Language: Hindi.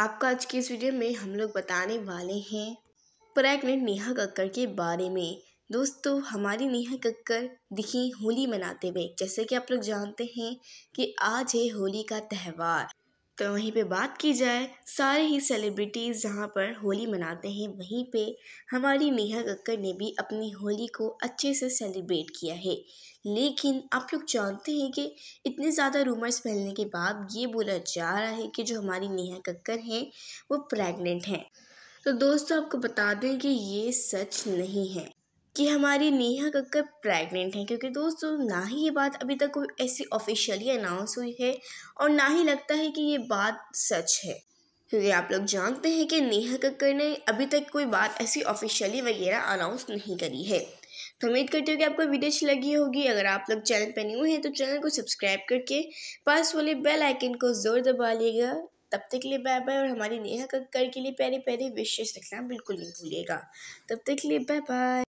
आपका आज की इस वीडियो में हम लोग बताने वाले हैं प्रेग्नेंट नेहा कक्कर के बारे में दोस्तों हमारी नेहा कक्कर दिखी होली मनाते हुए जैसे कि आप लोग जानते हैं कि आज है होली का त्यौहार तो वहीं पे बात की जाए सारे ही सेलिब्रिटीज़ जहाँ पर होली मनाते हैं वहीं पे हमारी नेहा कक्कर ने भी अपनी होली को अच्छे से सेलिब्रेट किया है लेकिन आप लोग जानते हैं कि इतने ज़्यादा रूमर्स फैलने के बाद ये बोला जा रहा है कि जो हमारी नेहा कक्कर हैं वो प्रेग्नेंट हैं तो दोस्तों आपको बता दें कि ये सच नहीं है कि हमारी नेहा कक्कर प्रेग्नेंट हैं क्योंकि दोस्तों ना ही ये बात अभी तक कोई ऐसी ऑफिशियली अनाउंस हुई है और ना ही लगता है कि ये बात सच है क्योंकि आप लोग जानते हैं कि नेहा कक्कर ने अभी तक कोई बात ऐसी ऑफिशियली वगैरह अनाउंस नहीं करी है तो उम्मीद करती हूँ कि आपको वीडियो अच्छी लगी होगी अगर आप लोग चैनल पर न्यू हैं तो चैनल को सब्सक्राइब करके पास वाले बेल आइकन को ज़ोर दबा लीजिएगा तब तक के लिए बाय बाय और हमारी नेहा कक्कर के लिए प्यारे प्यारे विशेष रखना बिल्कुल नहीं भूलिएगा तब तक के लिए बाय बाय